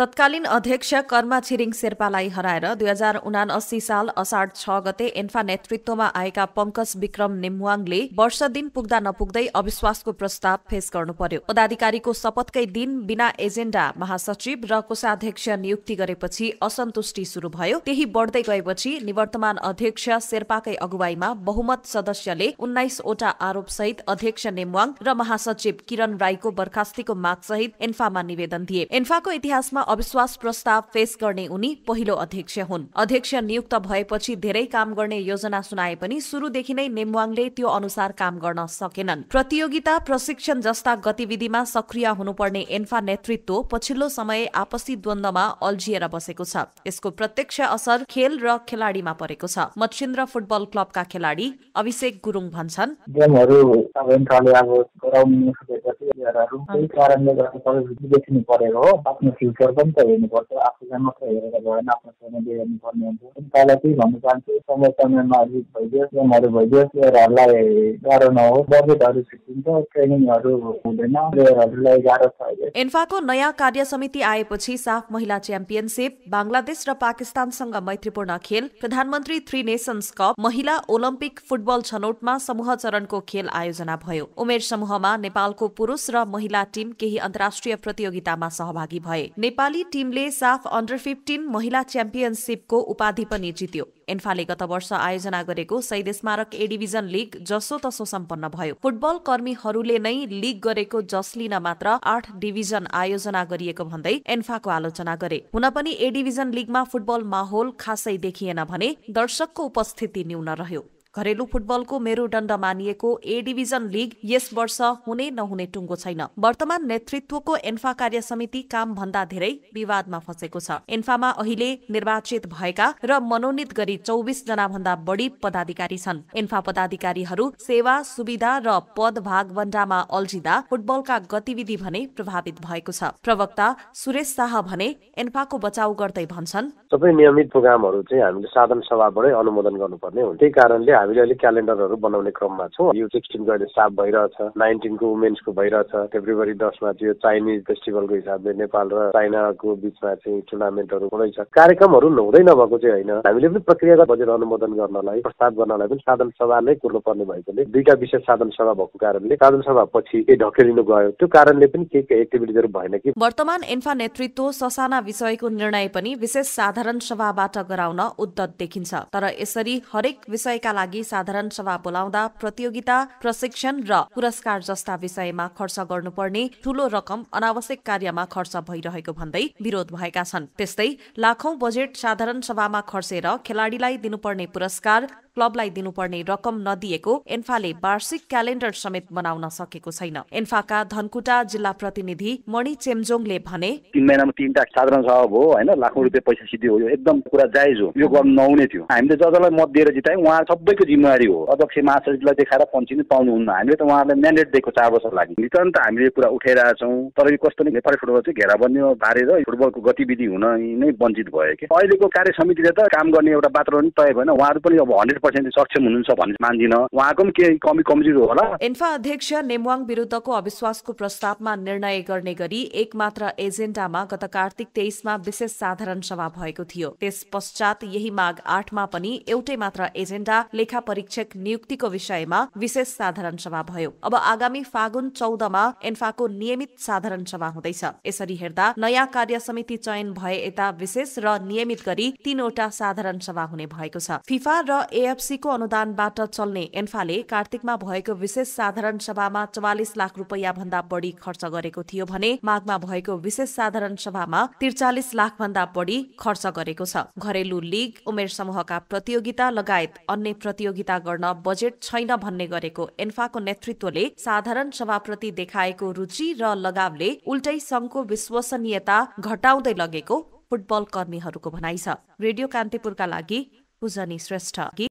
तत्कालीन अध्यक्ष कर्मा छिरिङ शेर्पालाई हराएर दुई हजार उनासी साल असाढ छ गते एन्फा नेतृत्वमा आएका पंकज विक्रम नेमुवाङले वर्ष दिन पुग्दा नपुग्दै अविश्वासको प्रस्ताव फेस गर्नु पर्यो पदाधिकारीको शपथकै दिन बिना एजेण्डा महासचिव र कोषाध्यक्ष नियुक्ति गरेपछि असन्तुष्टि शुरू भयो त्यही बढ्दै गएपछि निवर्तमान अध्यक्ष शेर्पाकै अगुवाईमा बहुमत सदस्यले उन्नाइसवटा आरोपसहित अध्यक्ष नेमुवाङ र महासचिव किरण राईको बर्खास्तीको मागसहित एन्फामा निवेदन दिए एन्फाको इतिहासमा अविश्वास प्रस्ताव पेश गर्ने उनी पहिलो अध्यक्ष हुन् अध्यक्ष नियुक्त भएपछि धेरै काम गर्ने योजना सुनाए पनि सुरुदेखि नै नेमवाङले त्यो अनुसार काम गर्न सकेनन् प्रतियोगिता प्रशिक्षण जस्ता गतिविधिमा सक्रिय हुनुपर्ने एन्फा नेतृत्व पछिल्लो समय आपसी द्वन्दमा अल्झिएर बसेको छ यसको प्रत्यक्ष असर खेल र खेलाडीमा परेको छ मच्छिन्द्र फुटबल क्लबका खेलाडी अभिषेक गुरुङ भन्छन् गेमहरू अब एन्फाले विचारहरू त्यही कारणले गर्दा तपाईँको देखिनु परेको हो आफ्नो फ्युचर पनि त हेर्नुपर्छ आफूलाई मात्र हेरेर भएन आफ्नो फ्यामिली हेर्नुपर्ने हुन्छ तपाईँलाई त्यही भन्न चाहन्छु समय समयमा अलिक भइदियोस् गेमहरू भइदियोस् प्लेयरहरूलाई गाह्रो नहोस् बजेटहरू छुट्टिन्छ ट्रेनिङहरू हुँदैन प्लेयरहरूलाई गाह्रो छ एन्फाको नयाँ कार्य समिति आएपछि साफ महिला च्याम्पियनसिप बङ्गलादेश र पाकिस्तानसँग मैत्रीपूर्ण खेल प्रधानमन्त्री थ्री नेसन्स कप महिला ओलम्पिक फुटबल छनौटमा समूह चरणको खेल आयोजना भयो उमेर समूहमा नेपालको पुरुष र महिला टिम केही अन्तर्राष्ट्रिय प्रतियोगितामा सहभागी भए नेपाली टिमले साफ अन्डर फिफ्टिन महिला च्याम्पियनसिपको उपाधि पनि जित्यो एन्फाले गत वर्ष आयोजना गरेको सैद स्मारक ए डिभिजन लिग जसोतसो सम्पन्न भयो फुटबल कर्मीहरूले नै लिग गरेको जस लिन मात्र आठ डिभिजन आयोजना गरिएको भन्दै एन्फाको आलोचना गरे हुन पनि ए डिभिजन लिगमा फुटबल माहौल खासै देखिएन भने दर्शकको उपस्थिति न्यून रह्यो घरेलु फुटबलको मेरुदण्ड मानिएको ए डिभिजन लिग यस वर्ष हुने नहुने टुङ्गो छैन वर्तमान नेतृत्वको एन्फा कार्य समिति कामभन्दा धेरै विवादमा फँसेको छ एन्फामा अहिले निर्वाचित भएका र मनोनित गरी चौबिस जना भन्दा बढी पदाधिकारी छन् एन्फा पदाधिकारीहरू सेवा सुविधा र पद भागवण्डामा अल्झिँदा फुटबलका गतिविधि भने प्रभावित भएको छ प्रवक्ता सुरेश शाह भने एन्फाको बचाउ गर्दै भन्छन् सबै नियमित प्रोग्रामहरू चाहिँ हामीले साधन सभाबाटै अनुमोदन गर्नुपर्ने हो त्यही कारणले हामीले अहिले क्यालेन्डरहरू बनाउने क्रममा छौँ यो सिक्सटिनको अहिले स्टाफ भइरहेछ नाइन्टिनको वुमेन्सको भइरहेछ फेब्रुअरी दसमा चाहिँ यो चाइनिज फेस्टिभलको हिसाबले नेपाल र चाइनाको बिचमा चाहिँ टुर्नामेन्टहरू हुँदैछ कार्यक्रमहरू नहुँदै नभएको चाहिँ होइन हामीले पनि प्रक्रियागत बजेट अनुमोदन गर्नलाई प्रस्ताव गर्नलाई पनि साधन सभा सभाले कुर्नुपर्ने भएकोले दुईटा विशेष साधन सभा भएको कारणले साधन सभा पछि केही ढकेलिनु गयो त्यो कारणले पनि केही केही एक्टिभिटिजहरू भएन कि वर्तमान इन्फा नेतृत्व ससाना विषयको निर्णय पनि विशेष साधारण सभाबाट गराउन उद्धत देखिन्छ तर यसरी हरेक विषयका लागि लागि साधारण सभा बोलाउँदा प्रतियोगिता प्रशिक्षण र पुरस्कार जस्ता विषयमा खर्च गर्नुपर्ने ठूलो रकम अनावश्यक कार्यमा खर्च भइरहेको भन्दै विरोध भएका छन् त्यस्तै लाखौं बजेट साधारण सभामा खर्चेर खेलाड़ीलाई दिनुपर्ने पुरस्कार क्लबलाई दिनुपर्ने रकम नदिएको एन्फाले वार्षिक क्यालेण्डर समेत बनाउन सकेको छैन एन्फाका धनकुटा जिल्ला प्रतिनिधि मणि चेम्जोङले भने तिन महिनामा तिनटा साधारण सभा भयो होइन लाखौँ रुपियाँ पैसा सिद्धि हो यो एकदम कुरा जायज हो यो गर्नु नहुने थियो हामीले जसलाई मत दिएर जितायौँ उहाँ सबैको जिम्मेवारी हो अध्यक्ष महासचिवलाई देखाएर नै पाउनुहुन्न हामीले त उहाँलाई म्यान्डेट दिएको चार वर्ष लागि त हामीले कुरा उठाइरहेछौँ तर यो कस्तो नै नेपाली फुटबल चाहिँ घेरा बन्यो भारेर फुटबलको गतिविधि हुन नै वञ्चित भयो कि अहिलेको कार्य समितिले त काम गर्ने एउटा वातावरण तय भएन उहाँहरू पनि अब हन्ड्रेड हन्ड्रेड सक्षम हुनुहुन्छ भन्ने मान्दिन उहाँको पनि केही कमी होला एन्फा अध्यक्ष नेमवाङ विरुद्धको अविश्वासको प्रस्तावमा निर्णय गर्ने गरी एक मात्र एजेन्डामा गत कार्तिक तेइसमा विशेष साधारण सभा भएको थियो त्यस पश्चात यही माग आठमा पनि एउटै मात्र एजेन्डा लेखा परीक्षक नियुक्तिको विषयमा विशेष साधारण सभा भयो अब आगामी फागुन चौधमा एन्फाको नियमित साधारण सभा हुँदैछ यसरी हेर्दा नयाँ कार्य समिति चयन भए यता विशेष र नियमित गरी तीनवटा साधारण सभा हुने भएको छ फिफा र एएफसीको अनुदानबाट चल्ने एन्फाले कार्तिकमा भएको विशेष साधारण सभामा चौवालिस लाख रुपियाँ भन्दा बढी खर्च गरेको थियो भने माघमा भएको विशेष साधारण सभामा त्रिचालिस लाख भन्दा बढी खर्च गरेको छ घरेलु लिग उमेर समूहका प्रतियोगिता लगायत अन्य प्रतियोगिता गर्न बजेट छैन भन्ने गरेको एन्फाको नेतृत्वले साधारण सभाप्रति देखाएको रुचि र लगावले उल्टै संघको विश्वसनीयता घटाउँदै लगेको फुटबल कर्मीहरूको भनाइ छ रेडियो कान्तिपुरका लागि पूजनी श्रेष्ठ